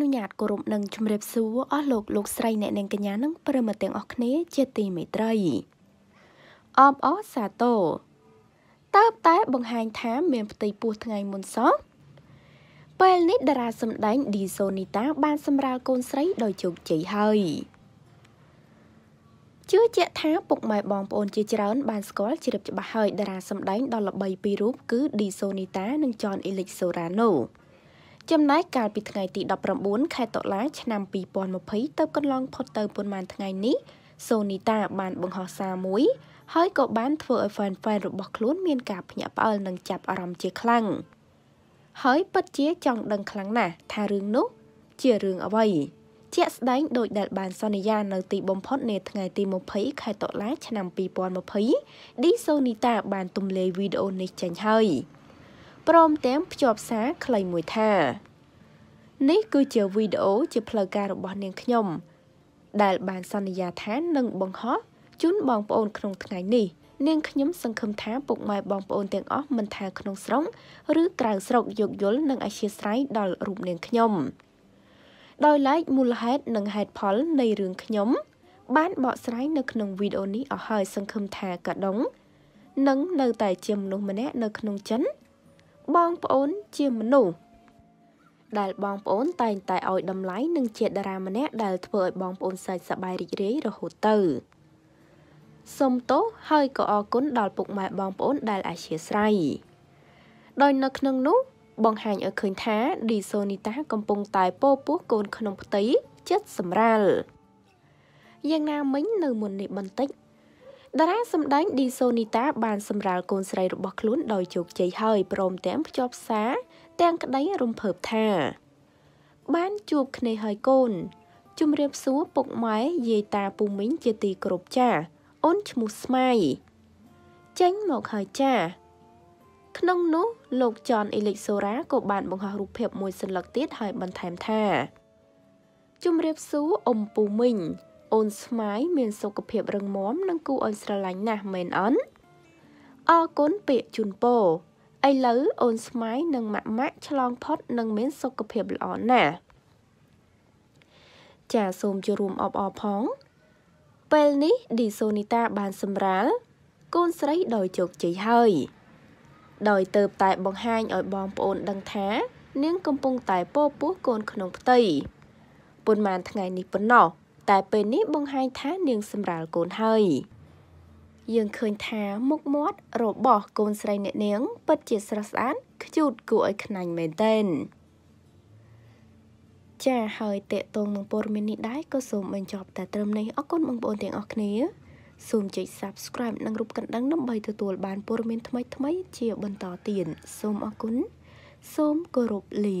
នុញ្ញាតគោរពនិងជម្រាបសួរអស់លោកលោកស្រីអ្នកនាងកញ្ញានិងប្រិមត្តទាំងអស់គ្នា ជាទីមេត្រីអបអសាទរតើបតែបង្ហាញថាមានផ្ទៃពោះថ្ងៃមុនសោះពេលនេះតារា សម្ដែងឌីសូនីតា បានសម្រាលកូនស្រីដោយជោគជ័យហើយជឿជាក់ថាពុកម៉ែបងប្អូនជាច្រើន បានស្គាល់ជ្រាបច្បាស់ហើយតារាសម្ដែងដ៏ល្បីពីររូបគឺឌីសូនីតា និងចនអេលិចសូរ៉ាណូចំណែកកាលពីថ្ងៃទី19ខែតុលា ឆ្នាំ2020ទៅកន្លងផុតទៅប៉ុន្មានថ្ងៃ នេះសូនីតា បានបង្ហោះសារមួយ ហើយក៏បាន ធ្វើឲ្យ fan fan របស់ខ្លួន មានការភ្ញាក់ផ្អើលនិងចាប់អារម្មណ៍ជាខ្លាំងហើយពិតជាចង់ដឹងខ្លាំងណាស់ថារឿងនោះ ជារឿងអ្វីជាក់ស្ដែងដោយដែលបានសន្យានៅទីបំផុតនាថ្ងៃទី20ខែតុលាឆ្នាំ2020ឌីសូនីតា បានទម្លាយវីដេអូនេះចេញហើយ។ព្រមទាំងភ្ជាប់សារខ្លីមួយថា នេះគឺជាវីដេអូជាផ្លូវការរបស់ នាងខ្ញុំ ដែល បាន សន្យាថានឹងបង្ហោះជូនបងប្អូនក្នុងថ្ងៃនេះនាងខ្ញុំសង្ឃឹមថាពុកម៉ែបងប្អូនទាំងអស់មិនថាក្នុងស្រុកឬក្រៅស្រុកយោគយល់និងអធិស្ស្រ័យដល់រូបនាងខ្ញុំដោយឡែកមូលហេតុនិងហេតុផល នៃ រឿងខ្ញុំ បានបកស្រាយនៅក្នុងវីដេអូនេះអស់ហើយសង្ឃឹមថាកាដុងនឹងនៅតែជាមនុស្សម្នាក់នៅក្នុងចិនបងប្អូនជាមនុស្សដែលបងប្អូនតែងតែឲ្យតម្លៃនឹងជាតារាម្នាក់ដែលធ្វើឲ្យបងប្អូនសើចសប្បាយរីករាយរហូតទៅសូមទោសហើយក៏អរគុណដល់ពុកម៉ែបងប្អូនដែលអធ្យាស្រ័យដោយនៅក្នុងនោះបង្ហាញឲ្យឃើញថាឌីសូនីតា កំពុងតែពោពោះកូនក្នុងផ្ទៃចិត្តសម្រាលយ៉ាងណាមិញនៅមុននេះបន្តិចតារាសម្ដែងឌីសូនីតាបានសម្រាលកូនស្រីរបស់ខ្លួនដោយជោគជ័យហើយព្រមទាំងភ្ជាប់សារទាំងក្តីរំភើបថា បានជួបគ្នាហើយកូនជំរាបសួរពុកម៉ែយាយតាពូមីងជាទីគោរពចាអូនឈ្មោះស្មៃចេញមកហើយចា ក្នុងនោះលោកចនអេលិចសូរ៉ាក៏បានបង្ហោះរូបភាពមួយសន្លឹកទៀតហើយបន្ថែមថាជំរាបសួរអ៊ំពូមីងអូនស្មៃមានសុខភាពរឹងមាំនិងគួរឲ្យស្រឡាញ់ណាស់មែនអនអរគុណពាក្យជូនពរឥឡូវអូនស្មៃនិងម៉ាក់ម៉ាក់ឆ្លងផុតនិងមាន សុខភាពល្អណាស់ចាសូមចូលរួមអបអរផង ពេលនេះឌីសូនីតាបានសម្រាលកូនស្រីដោយជោគជ័យហើយ ដោយទៅតែបង្ហាញឲ្យបងប្អូន ដឹងថា នាងកំពុងតែពោពោះកូនក្នុងផ្ទៃប៉ុន្មានថ្ងៃនេះប៉ុណ្ណោះតែពេលនេះបង្ហាញថានាងសម្រាលកូនហើយយើងឃើញថាមុខមាត់ របស់កូនស្រីអ្នកនាងពិតជាស្រស់ស្អាតខ្ជូតគួរឲ្យខ្នាញ់មែនទែនចាហើយតេតងនឹងព័ត៌មាននេះដែរក៏សូមបញ្ចប់តែត្រឹមនេះអរគុណបងប្អូនទាំងអស់គ្នា សូមចុច Subscribe និងរូបកណ្ដឹងដើម្បីទទួលបានព័ត៌មានថ្មីៗជាបន្តទៀតសូមអរគុណសូមគោរពលា